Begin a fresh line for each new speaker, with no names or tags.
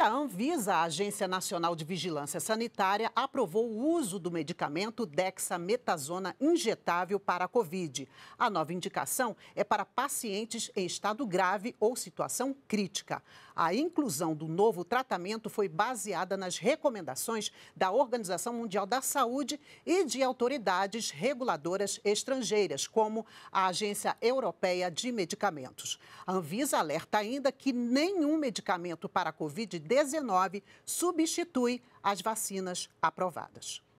a Anvisa, a Agência Nacional de Vigilância Sanitária, aprovou o uso do medicamento dexametasona injetável para a Covid. A nova indicação é para pacientes em estado grave ou situação crítica. A inclusão do novo tratamento foi baseada nas recomendações da Organização Mundial da Saúde e de autoridades reguladoras estrangeiras, como a Agência Europeia de Medicamentos. A Anvisa alerta ainda que nenhum medicamento para a Covid Covid-19 substitui as vacinas aprovadas.